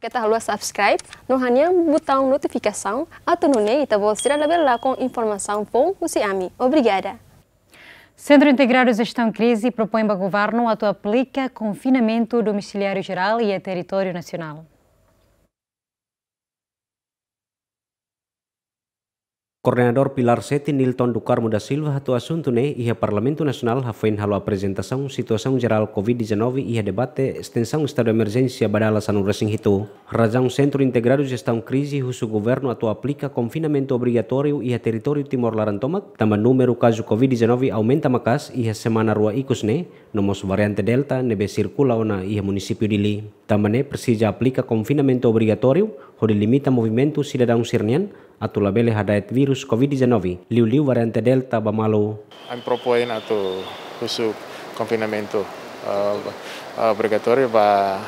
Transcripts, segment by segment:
Ketahlua tá subscribe no hanha botão notificação, atununeita você receber lá com informação bom usi é ami Obrigada. Centro Integrado de Gestão Crise propõe ao governo a aplica confinamento domiciliário geral e a território nacional. Coordenador Pilar Sete Nilton Ducar Muda Silva hatu assunto iha Parlamento Nacional hafain halo apresentação situação geral COVID-19 iha debate extensão estado de emergência badala sanu resing hitu. Razão Centro Integrado de Gestão Crise husu governo atu aplica confinamento obrigatório iha território Timor Larantomak tamba número caso COVID-19 aumenta makas iha semana rua ikus ne nomos variante Delta nebe circula na iha município dili. Tamba ne Persija aplica confinamento obrigatório hodi limita movimento cidadão sirnian Atau labele hadayat virus COVID-19 liu-liu variante Delta bamalo. Ang propoin atu husu confinamento uh, eh, eh, obrigatório ba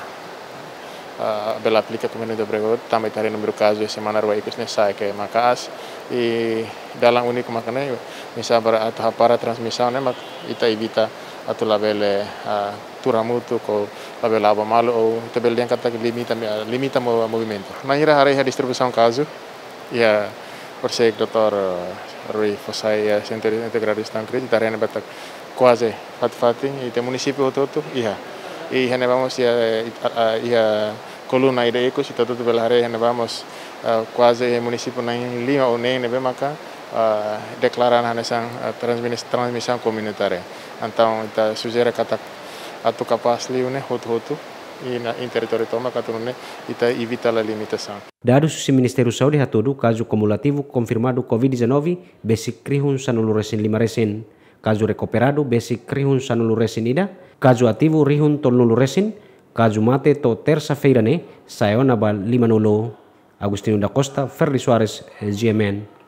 uh, bela aplica comunidade obrigatório também tare número caso semana rua ikus nesai ke makas i dalam unik makane misa para para transmissão né mak ita ibita atau labele uh, turamutu ko labele abamalo o oh, tabel yang kata limita limita movimento. Mahira hari distribuição caso ya forseg doktor eh, Rui Fosai Centro ya, tangkri di tarian Batak Quase itu e itu município iya iya, iya vamos ya eh, iya koluna ide ikus itu tuh belahare nebamos vamos eh, kuase ya, município nain Lima ou nem nebe maka sang na transmisi transmisi komunitare Antara kita sujere kata atau kapas liu ne hutu hotu in, in território Toma, cato ita é, e evita a limitação. Dados do hatudu kazu cumulativo konfirmadu COVID-19 besi krihun lima limaresin. Kazu recuperado besi krihun resin ida, kazu ativu rihun resin, kazu mate to tersa feirane ne, lima nulu. Agustin da Costa, Ferri Suarez, GMN.